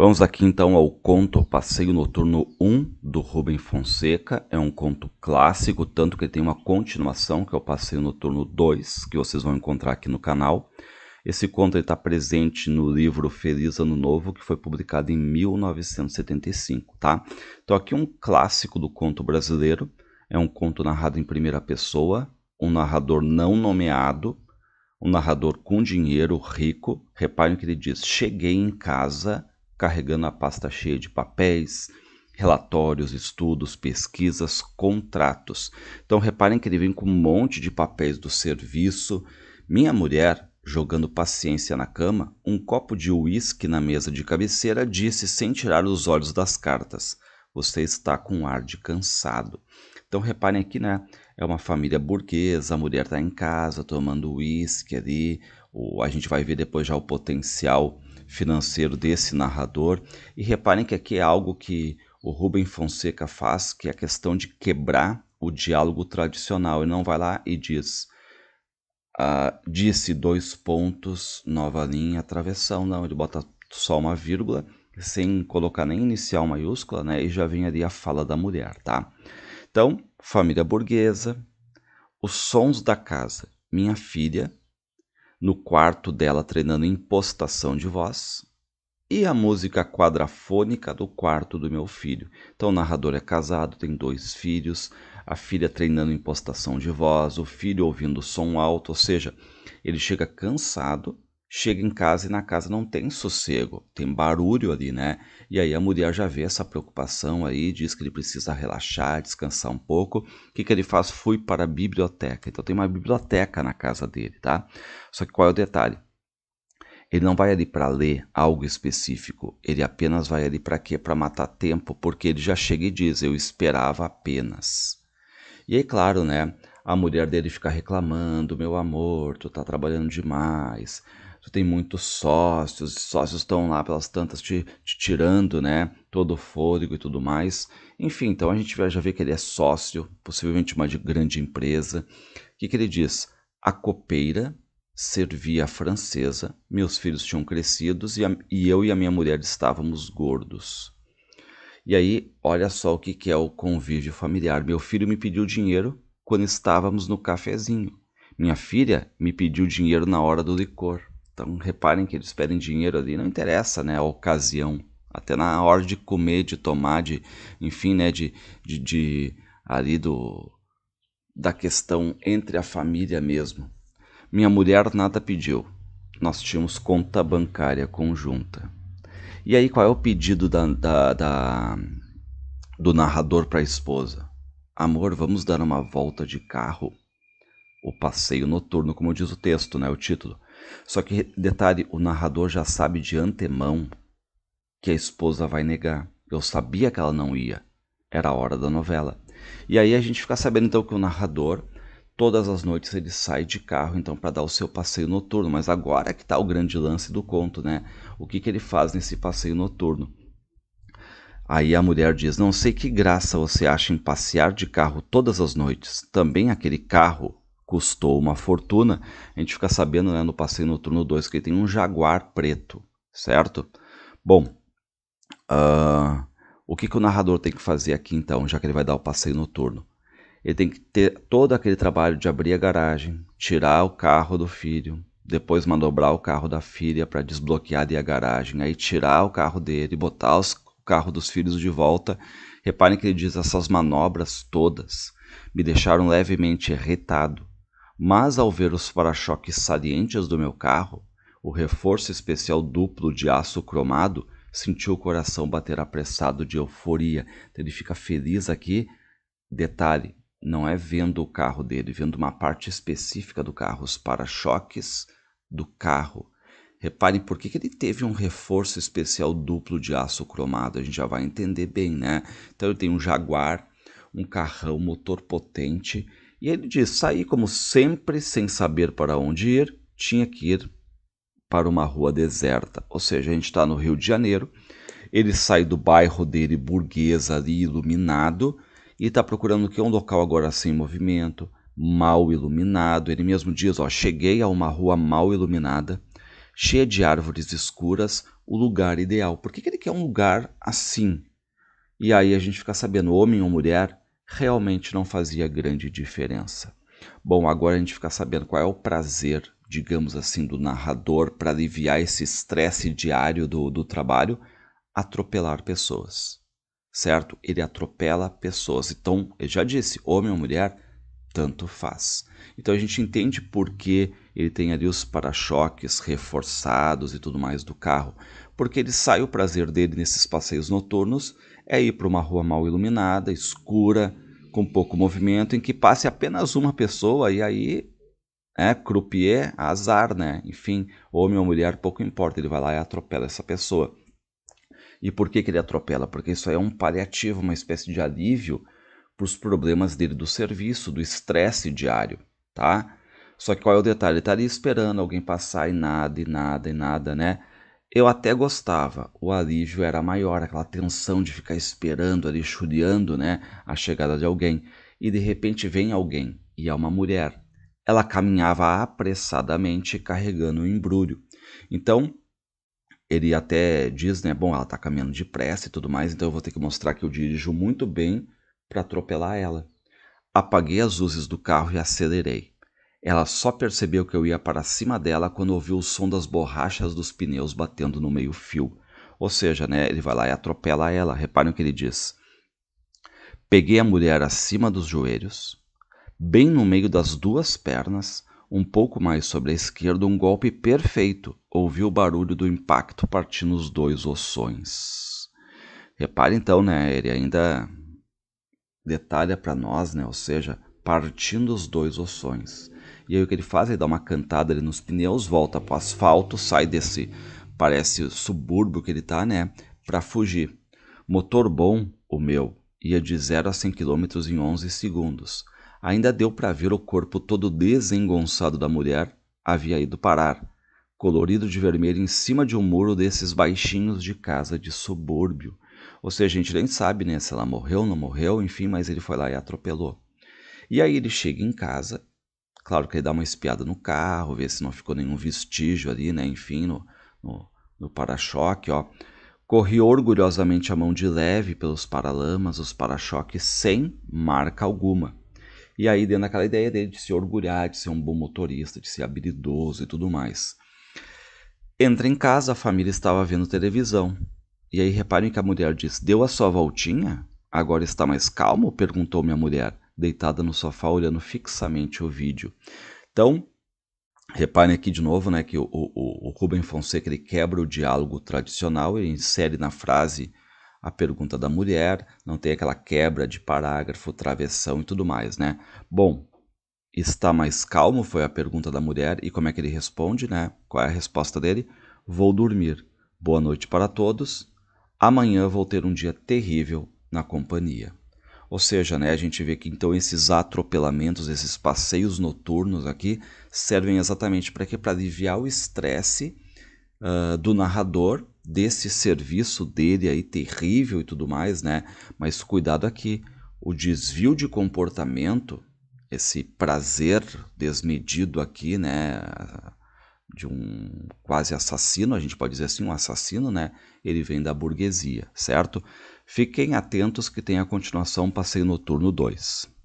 Vamos aqui então ao conto Passeio Noturno 1 do Rubem Fonseca. É um conto clássico, tanto que tem uma continuação, que é o Passeio Noturno 2, que vocês vão encontrar aqui no canal. Esse conto está presente no livro Feliz Ano Novo, que foi publicado em 1975, tá? Então aqui um clássico do conto brasileiro. É um conto narrado em primeira pessoa, um narrador não nomeado, um narrador com dinheiro, rico. Reparem que ele diz: "Cheguei em casa carregando a pasta cheia de papéis, relatórios, estudos, pesquisas, contratos. Então reparem que ele vem com um monte de papéis do serviço. Minha mulher, jogando paciência na cama, um copo de uísque na mesa de cabeceira, disse sem tirar os olhos das cartas: Você está com um ar de cansado. Então reparem aqui, né? É uma família burguesa, a mulher está em casa tomando uísque ali. A gente vai ver depois já o potencial financeiro desse narrador. E reparem que aqui é algo que o Rubem Fonseca faz, que é a questão de quebrar o diálogo tradicional. Ele não vai lá e diz, ah, disse dois pontos, nova linha, travessão. Não, ele bota só uma vírgula, sem colocar nem inicial maiúscula, né? E já vem ali a fala da mulher, tá? Então, família burguesa, os sons da casa, minha filha, no quarto dela treinando impostação de voz e a música quadrafônica do quarto do meu filho. Então o narrador é casado, tem dois filhos, a filha treinando impostação de voz, o filho ouvindo som alto, ou seja, ele chega cansado chega em casa e na casa não tem sossego, tem barulho ali, né? E aí a mulher já vê essa preocupação aí, diz que ele precisa relaxar, descansar um pouco. O que, que ele faz? Fui para a biblioteca. Então tem uma biblioteca na casa dele, tá? Só que qual é o detalhe? Ele não vai ali para ler algo específico, ele apenas vai ali para quê? Para matar tempo, porque ele já chega e diz: Eu esperava apenas. E aí, claro, né? A mulher dele fica reclamando: Meu amor, tu tá trabalhando demais, tu tipo, tem muitos sócios, sócios estão lá pelas tantas te, te tirando, né? Todo o fôlego e tudo mais. Enfim, então a gente já vê que ele é sócio, possivelmente uma grande empresa. O que, que ele diz? A copeira servia a francesa, meus filhos tinham crescido e, a, e eu e a minha mulher estávamos gordos. E aí, olha só o que, que é o convívio familiar. Meu filho me pediu dinheiro quando estávamos no cafezinho. Minha filha me pediu dinheiro na hora do licor. Então reparem que eles pedem dinheiro ali, não interessa né, a ocasião. Até na hora de comer, de tomar, de, enfim, né, de, de, de ali do, da questão entre a família mesmo. Minha mulher nada pediu. Nós tínhamos conta bancária conjunta. E aí, qual é o pedido da, da, da do narrador para a esposa? Amor, vamos dar uma volta de carro? O passeio noturno, como diz o texto, né, o título. Só que, detalhe, o narrador já sabe de antemão que a esposa vai negar. Eu sabia que ela não ia. Era a hora da novela. E aí a gente fica sabendo então que o narrador, todas as noites ele sai de carro então para dar o seu passeio noturno, mas agora que está o grande lance do conto, né? O que que ele faz nesse passeio noturno? Aí a mulher diz: "Não sei que graça você acha em passear de carro todas as noites. Também aquele carro custou uma fortuna. A gente fica sabendo né, no passeio noturno 2 que ele tem um jaguar preto, certo? Bom, uh, o que, que o narrador tem que fazer aqui então, já que ele vai dar o passeio noturno? Ele tem que ter todo aquele trabalho de abrir a garagem, tirar o carro do filho, depois manobrar o carro da filha para desbloquear a garagem, aí tirar o carro dele, botar os, o carro dos filhos de volta. Reparem que ele diz essas manobras todas me deixaram levemente irritado mas ao ver os para-choques salientes do meu carro, o reforço especial duplo de aço cromado, sentiu o coração bater apressado de euforia. Então ele fica feliz aqui. Detalhe, não é vendo o carro dele, vendo uma parte específica do carro, os para-choques do carro. Reparem por que, que ele teve um reforço especial duplo de aço cromado, a gente já vai entender bem, né? Então eu tenho um Jaguar, um carrão, motor potente e ele diz: saí como sempre, sem saber para onde ir, tinha que ir para uma rua deserta. Ou seja, a gente está no Rio de Janeiro, ele sai do bairro dele, burguesa ali, iluminado, e está procurando que é um local agora sem movimento, mal iluminado. Ele mesmo diz: ó, cheguei a uma rua mal iluminada, cheia de árvores escuras, o lugar ideal. Por que, que ele quer um lugar assim? E aí a gente fica sabendo, homem ou mulher, realmente não fazia grande diferença. Bom, agora a gente fica sabendo qual é o prazer, digamos assim, do narrador para aliviar esse estresse diário do, do trabalho, atropelar pessoas, certo? Ele atropela pessoas. Então, eu já disse, homem ou mulher, tanto faz. Então a gente entende por que ele tem ali os para-choques reforçados e tudo mais do carro, porque ele sai o prazer dele nesses passeios noturnos é ir para uma rua mal iluminada, escura, com pouco movimento, em que passe apenas uma pessoa e aí é croupier, azar, né? Enfim, homem ou mulher, pouco importa, ele vai lá e atropela essa pessoa. E por que, que ele atropela? Porque isso aí é um paliativo, uma espécie de alívio para os problemas dele do serviço, do estresse diário, tá? Só que qual é o detalhe? Ele estaria tá esperando alguém passar e nada, e nada, e nada, né? Eu até gostava, o alívio era maior, aquela tensão de ficar esperando ali, chuleando, né, a chegada de alguém. E de repente vem alguém, e é uma mulher. Ela caminhava apressadamente carregando um embrulho. Então, ele até diz, né, bom, ela está caminhando depressa e tudo mais, então eu vou ter que mostrar que eu dirijo muito bem para atropelar ela. Apaguei as luzes do carro e acelerei. Ela só percebeu que eu ia para cima dela quando ouviu o som das borrachas dos pneus batendo no meio-fio. Ou seja, né, ele vai lá e atropela ela. Reparem o que ele diz. Peguei a mulher acima dos joelhos, bem no meio das duas pernas, um pouco mais sobre a esquerda, um golpe perfeito. Ouvi o barulho do impacto partindo os dois ossões. Repare então, né? Ele ainda detalha para nós, né? Ou seja, partindo os dois ossões. E aí o que ele faz? Ele dá uma cantada ali nos pneus, volta para o asfalto, sai desse parece subúrbio que ele está, né, para fugir. Motor bom, o meu, ia de 0 a 100 km em 11 segundos. Ainda deu para ver o corpo todo desengonçado da mulher, havia ido parar, colorido de vermelho em cima de um muro desses baixinhos de casa de subúrbio ou seja, a gente nem sabe né, se ela morreu ou não morreu, enfim, mas ele foi lá e atropelou. E aí ele chega em casa, claro que ele dá uma espiada no carro, vê se não ficou nenhum vestígio ali, né, enfim, no, no, no para-choque, ó. Corri orgulhosamente a mão de leve pelos paralamas, os para-choques sem marca alguma. E aí, dentro daquela ideia dele de se orgulhar, de ser um bom motorista, de ser habilidoso e tudo mais. Entra em casa, a família estava vendo televisão. E aí reparem que a mulher diz: Deu a sua voltinha? Agora está mais calmo? perguntou minha mulher, deitada no sofá, olhando fixamente o vídeo. Então, Reparem aqui de novo né, que o, o, o Rubem Fonseca ele quebra o diálogo tradicional, ele insere na frase a pergunta da mulher, não tem aquela quebra de parágrafo, travessão e tudo mais. Né? Bom, está mais calmo? Foi a pergunta da mulher, e como é que ele responde? Né? Qual é a resposta dele? Vou dormir. Boa noite para todos amanhã vou ter um dia terrível na companhia. Ou seja, né, a gente vê que então esses atropelamentos, esses passeios noturnos aqui, servem exatamente para quê? Para aliviar o estresse uh, do narrador, desse serviço dele aí terrível e tudo mais, né? Mas cuidado aqui, o desvio de comportamento, esse prazer desmedido aqui, né? de um quase assassino, a gente pode dizer assim, um assassino, né? Ele vem da burguesia, certo? Fiquem atentos que tem a continuação Passeio Noturno 2.